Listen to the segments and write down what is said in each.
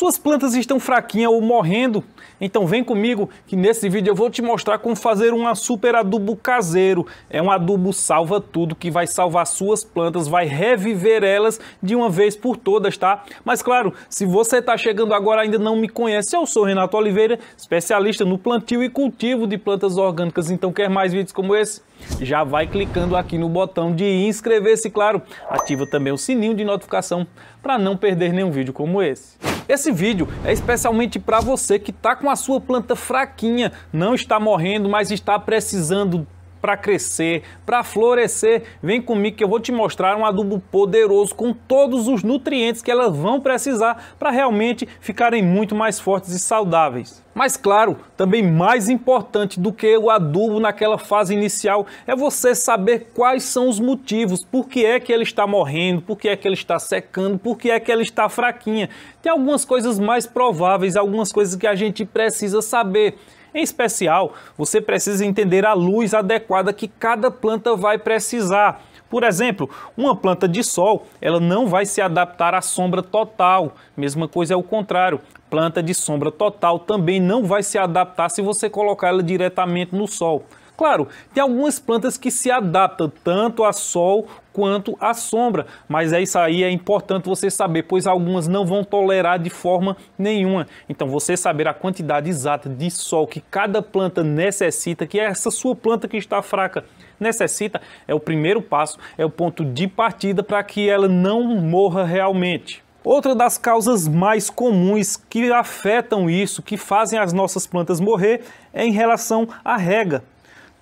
Suas plantas estão fraquinhas ou morrendo? Então vem comigo que nesse vídeo eu vou te mostrar como fazer um super adubo caseiro. É um adubo salva tudo que vai salvar suas plantas, vai reviver elas de uma vez por todas, tá? Mas claro, se você está chegando agora ainda não me conhece, eu sou Renato Oliveira, especialista no plantio e cultivo de plantas orgânicas. Então quer mais vídeos como esse? já vai clicando aqui no botão de inscrever-se, claro. Ativa também o sininho de notificação para não perder nenhum vídeo como esse. Esse vídeo é especialmente para você que está com a sua planta fraquinha, não está morrendo, mas está precisando para crescer, para florescer, vem comigo que eu vou te mostrar um adubo poderoso com todos os nutrientes que elas vão precisar para realmente ficarem muito mais fortes e saudáveis. Mas claro, também mais importante do que o adubo naquela fase inicial é você saber quais são os motivos, por que é que ele está morrendo, por que é que ele está secando, por que é que ele está fraquinha. Tem algumas coisas mais prováveis, algumas coisas que a gente precisa saber. Em especial, você precisa entender a luz adequada que cada planta vai precisar. Por exemplo, uma planta de sol, ela não vai se adaptar à sombra total. Mesma coisa é o contrário. Planta de sombra total também não vai se adaptar se você colocar ela diretamente no sol. Claro, tem algumas plantas que se adaptam tanto a sol quanto à sombra, mas é isso aí é importante você saber, pois algumas não vão tolerar de forma nenhuma. Então você saber a quantidade exata de sol que cada planta necessita, que é essa sua planta que está fraca necessita, é o primeiro passo, é o ponto de partida para que ela não morra realmente. Outra das causas mais comuns que afetam isso, que fazem as nossas plantas morrer, é em relação à rega.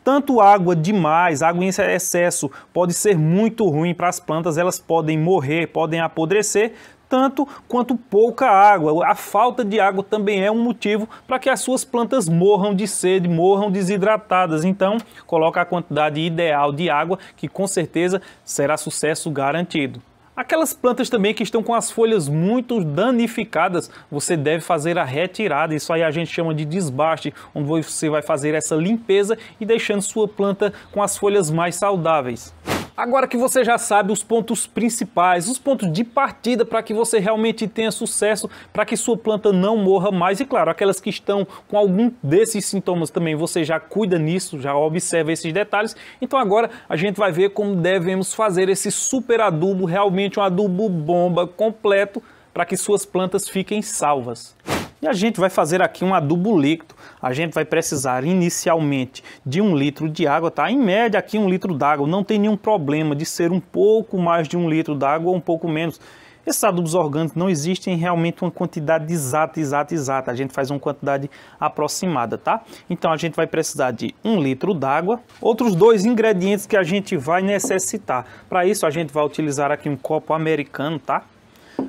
Tanto água demais, água em excesso, pode ser muito ruim para as plantas, elas podem morrer, podem apodrecer, tanto quanto pouca água. A falta de água também é um motivo para que as suas plantas morram de sede, morram desidratadas. Então, coloca a quantidade ideal de água, que com certeza será sucesso garantido. Aquelas plantas também que estão com as folhas muito danificadas, você deve fazer a retirada. Isso aí a gente chama de desbaste, onde você vai fazer essa limpeza e deixando sua planta com as folhas mais saudáveis. Agora que você já sabe os pontos principais, os pontos de partida para que você realmente tenha sucesso, para que sua planta não morra mais e claro, aquelas que estão com algum desses sintomas também, você já cuida nisso, já observa esses detalhes. Então agora a gente vai ver como devemos fazer esse super adubo, realmente um adubo bomba completo para que suas plantas fiquem salvas. E a gente vai fazer aqui um adubo líquido. A gente vai precisar inicialmente de um litro de água, tá? Em média aqui um litro d'água, não tem nenhum problema de ser um pouco mais de um litro d'água ou um pouco menos. Esses adubos orgânicos não existem realmente uma quantidade exata, exata, exata. A gente faz uma quantidade aproximada, tá? Então a gente vai precisar de um litro d'água. Outros dois ingredientes que a gente vai necessitar. Para isso a gente vai utilizar aqui um copo americano, tá?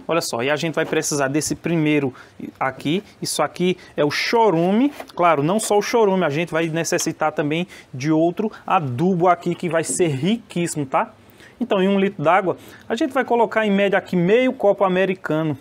Olha só, e a gente vai precisar desse primeiro aqui. Isso aqui é o chorume. Claro, não só o chorume, a gente vai necessitar também de outro adubo aqui que vai ser riquíssimo, tá? Então, em um litro d'água, a gente vai colocar em média aqui meio copo americano.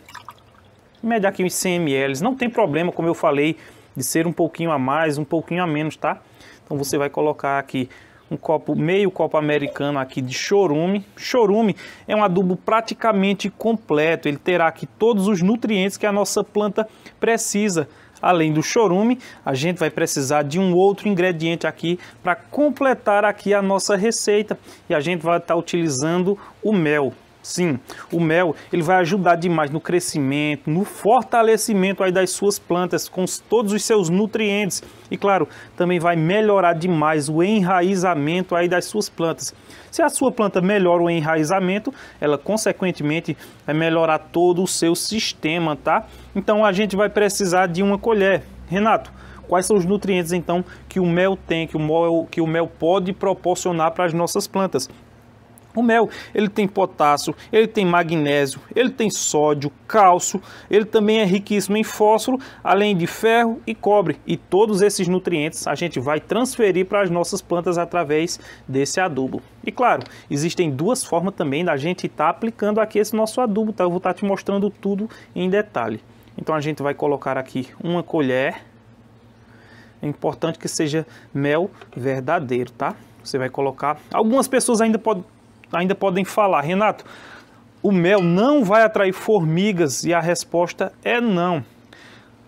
Em média aqui uns 100 ml. Não tem problema, como eu falei, de ser um pouquinho a mais, um pouquinho a menos, tá? Então, você vai colocar aqui um copo meio copo americano aqui de chorume. Chorume é um adubo praticamente completo, ele terá aqui todos os nutrientes que a nossa planta precisa. Além do chorume, a gente vai precisar de um outro ingrediente aqui para completar aqui a nossa receita e a gente vai estar tá utilizando o mel. Sim, o mel ele vai ajudar demais no crescimento, no fortalecimento aí das suas plantas com todos os seus nutrientes e claro, também vai melhorar demais o enraizamento aí das suas plantas. Se a sua planta melhora o enraizamento, ela consequentemente vai melhorar todo o seu sistema, tá? Então a gente vai precisar de uma colher. Renato, quais são os nutrientes então que o mel tem, que o mel, que o mel pode proporcionar para as nossas plantas. O mel, ele tem potássio, ele tem magnésio, ele tem sódio, cálcio, ele também é riquíssimo em fósforo, além de ferro e cobre. E todos esses nutrientes a gente vai transferir para as nossas plantas através desse adubo. E claro, existem duas formas também da gente estar tá aplicando aqui esse nosso adubo, tá? Eu vou estar tá te mostrando tudo em detalhe. Então a gente vai colocar aqui uma colher. É importante que seja mel verdadeiro, tá? Você vai colocar. Algumas pessoas ainda podem ainda podem falar, Renato, o mel não vai atrair formigas? E a resposta é não.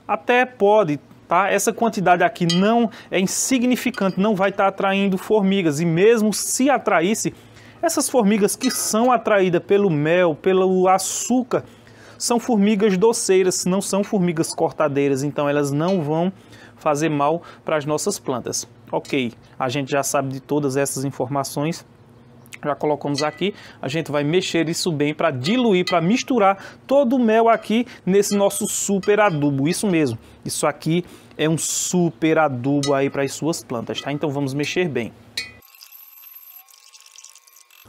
Até pode, tá? Essa quantidade aqui não é insignificante, não vai estar tá atraindo formigas. E mesmo se atraísse, essas formigas que são atraídas pelo mel, pelo açúcar, são formigas doceiras, não são formigas cortadeiras, então elas não vão fazer mal para as nossas plantas. Ok, a gente já sabe de todas essas informações já colocamos aqui, a gente vai mexer isso bem para diluir, para misturar todo o mel aqui nesse nosso super adubo, isso mesmo, isso aqui é um super adubo aí para as suas plantas, tá? Então vamos mexer bem.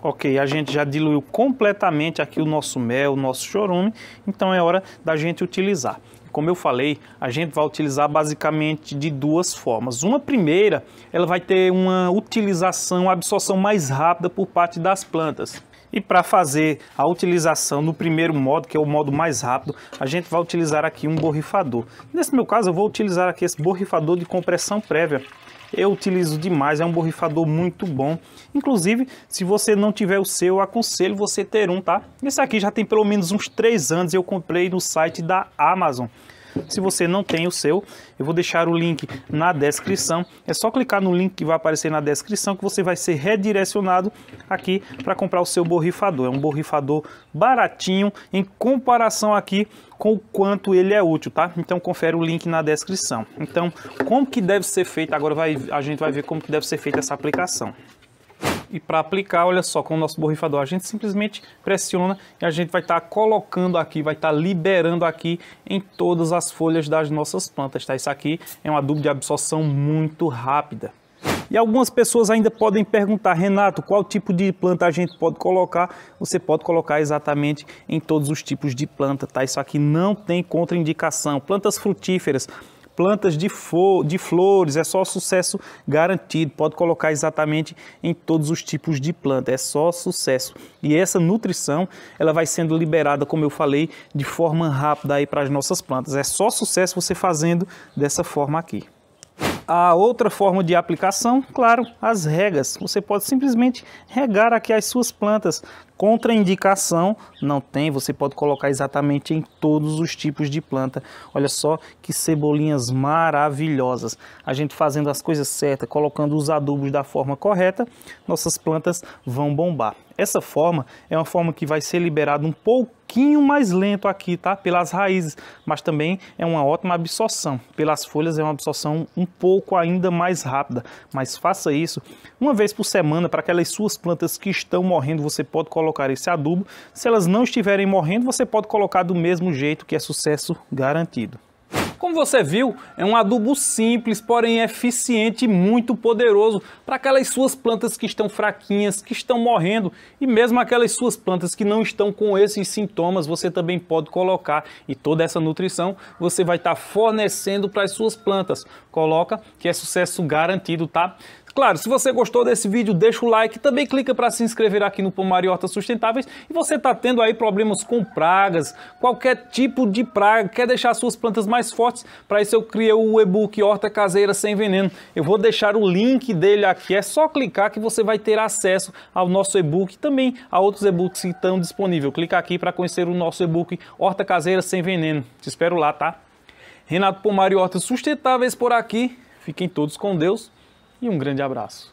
Ok, a gente já diluiu completamente aqui o nosso mel, o nosso chorume, então é hora da gente utilizar como eu falei, a gente vai utilizar basicamente de duas formas. Uma primeira, ela vai ter uma utilização, uma absorção mais rápida por parte das plantas. E para fazer a utilização no primeiro modo, que é o modo mais rápido, a gente vai utilizar aqui um borrifador. Nesse meu caso, eu vou utilizar aqui esse borrifador de compressão prévia. Eu utilizo demais, é um borrifador muito bom. Inclusive, se você não tiver o seu, eu aconselho você ter um, tá? Esse aqui já tem pelo menos uns 3 anos, eu comprei no site da Amazon. Se você não tem o seu, eu vou deixar o link na descrição. É só clicar no link que vai aparecer na descrição que você vai ser redirecionado aqui para comprar o seu borrifador. É um borrifador baratinho em comparação aqui com o quanto ele é útil, tá? Então confere o link na descrição. Então, como que deve ser feito? Agora vai, a gente vai ver como que deve ser feita essa aplicação. E para aplicar, olha só, com o nosso borrifador, a gente simplesmente pressiona e a gente vai estar tá colocando aqui, vai estar tá liberando aqui em todas as folhas das nossas plantas, tá? Isso aqui é um adubo de absorção muito rápida. E algumas pessoas ainda podem perguntar, Renato, qual tipo de planta a gente pode colocar? Você pode colocar exatamente em todos os tipos de planta, tá? Isso aqui não tem contraindicação. Plantas frutíferas, plantas de, flor, de flores, é só sucesso garantido. Pode colocar exatamente em todos os tipos de planta, é só sucesso. E essa nutrição, ela vai sendo liberada, como eu falei, de forma rápida aí para as nossas plantas. É só sucesso você fazendo dessa forma aqui a outra forma de aplicação, claro, as regas. Você pode simplesmente regar aqui as suas plantas. Contraindicação não tem, você pode colocar exatamente em todos os tipos de planta. Olha só que cebolinhas maravilhosas. A gente fazendo as coisas certas, colocando os adubos da forma correta, nossas plantas vão bombar. Essa forma é uma forma que vai ser liberada um pouquinho mais lento aqui, tá? Pelas raízes, mas também é uma ótima absorção. Pelas folhas é uma absorção um pouco ainda mais rápida, mas faça isso uma vez por semana para aquelas suas plantas que estão morrendo, você pode colocar esse adubo. Se elas não estiverem morrendo, você pode colocar do mesmo jeito que é sucesso garantido. Como você viu, é um adubo simples, porém eficiente e muito poderoso para aquelas suas plantas que estão fraquinhas, que estão morrendo e mesmo aquelas suas plantas que não estão com esses sintomas, você também pode colocar e toda essa nutrição você vai estar tá fornecendo para as suas plantas. Coloca que é sucesso garantido, tá? Claro, se você gostou desse vídeo, deixa o like, também clica para se inscrever aqui no Pomariota Sustentáveis e você está tendo aí problemas com pragas, qualquer tipo de praga, quer deixar suas plantas mais fortes, para isso eu criei o e-book Horta Caseira Sem Veneno. Eu vou deixar o link dele aqui, é só clicar que você vai ter acesso ao nosso e-book e também a outros e-books que estão disponíveis. Clica aqui para conhecer o nosso e-book Horta Caseira Sem Veneno. Te espero lá, tá? Renato Pomari Sustentáveis por aqui. Fiquem todos com Deus e um grande abraço.